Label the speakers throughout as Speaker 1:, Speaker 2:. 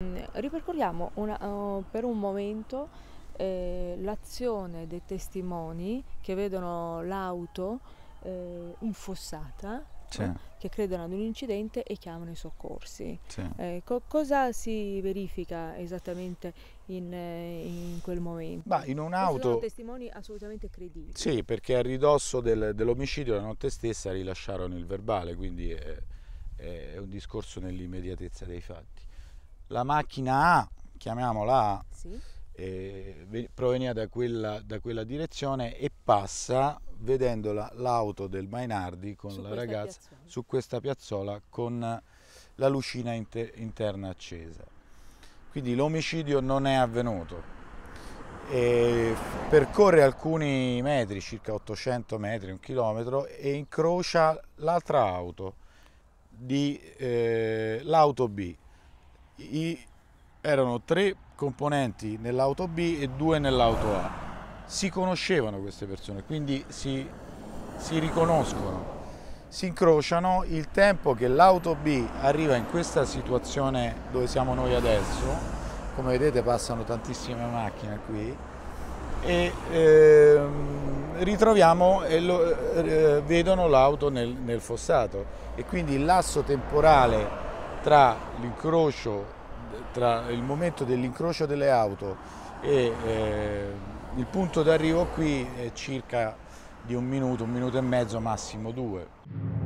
Speaker 1: Mm, ripercorriamo una, uh, per un momento eh, l'azione dei testimoni che vedono l'auto eh, infossata, eh, che credono ad un incidente e chiamano i soccorsi. Eh, co- cosa si verifica esattamente in, eh, in quel momento? Bah, in un'auto... Sono testimoni assolutamente credibili. Sì,
Speaker 2: perché a ridosso del, dell'omicidio la notte stessa rilasciarono il verbale, quindi è, è un discorso nell'immediatezza dei fatti la macchina A, chiamiamola A, sì. eh, proveniva da quella, da quella, direzione e passa vedendola l'auto del Mainardi con su la ragazza piazzola. su questa piazzola con la lucina inter interna accesa. Quindi l'omicidio non è avvenuto. E percorre alcuni metri, circa 800 metri, un chilometro, e incrocia l'altra auto, eh, l'auto B, i, erano tre componenti nell'auto B e due nell'auto A. Si conoscevano queste persone, quindi si, si riconoscono, si incrociano. Il tempo che l'auto B arriva in questa situazione dove siamo noi adesso, come vedete passano tantissime macchine qui, e ehm, ritroviamo e lo, eh, eh vedono l'auto nel, nel fossato e quindi il lasso temporale tra l'incrocio, tra il momento dell'incrocio delle auto e eh, il punto d'arrivo qui è circa di un minuto, un minuto e mezzo, massimo due.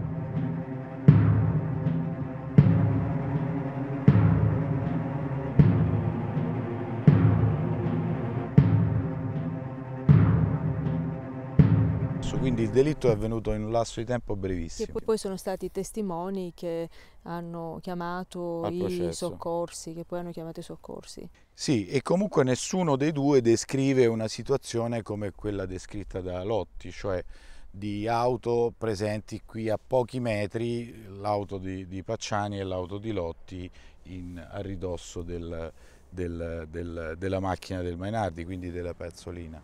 Speaker 2: processo, quindi il delitto è avvenuto in un lasso di tempo brevissimo.
Speaker 1: E poi sono stati testimoni che hanno chiamato i processo. soccorsi, che poi hanno chiamato i soccorsi.
Speaker 2: Sì, e comunque nessuno dei due descrive una situazione come quella descritta da Lotti, cioè di auto presenti qui a pochi metri, l'auto di, di, Pacciani e l'auto di Lotti in, a ridosso del, del, del, della macchina del Mainardi, quindi della Pezzolina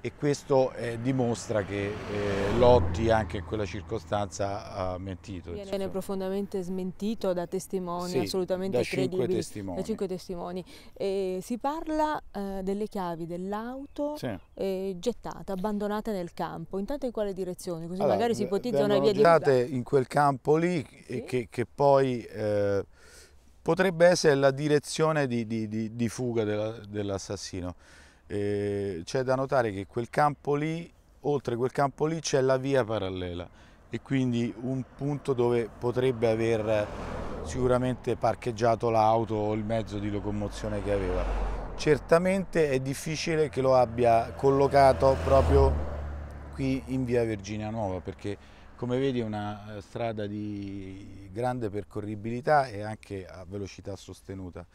Speaker 2: e questo eh, dimostra che eh, Lotti anche in quella circostanza ha mentito. Viene insomma.
Speaker 1: profondamente smentito da testimoni sì, assolutamente da credibili. Cinque testimoni. Da cinque testimoni. E si parla eh, delle chiavi dell'auto sì. Eh, gettate, abbandonate nel campo, intanto in quale direzione? Così allora, magari si ipotizza una via di fuga. gettate
Speaker 2: in quel campo lì sì. che, che, poi eh, potrebbe essere la direzione di, di, di, di fuga dell'assassino eh, c'è da notare che quel campo lì, oltre quel campo lì c'è la via parallela e quindi un punto dove potrebbe aver sicuramente parcheggiato l'auto o il mezzo di locomozione che aveva. Certamente è difficile che lo abbia collocato proprio qui in via Virginia Nuova perché come vedi è una eh, strada di grande percorribilità e anche a velocità sostenuta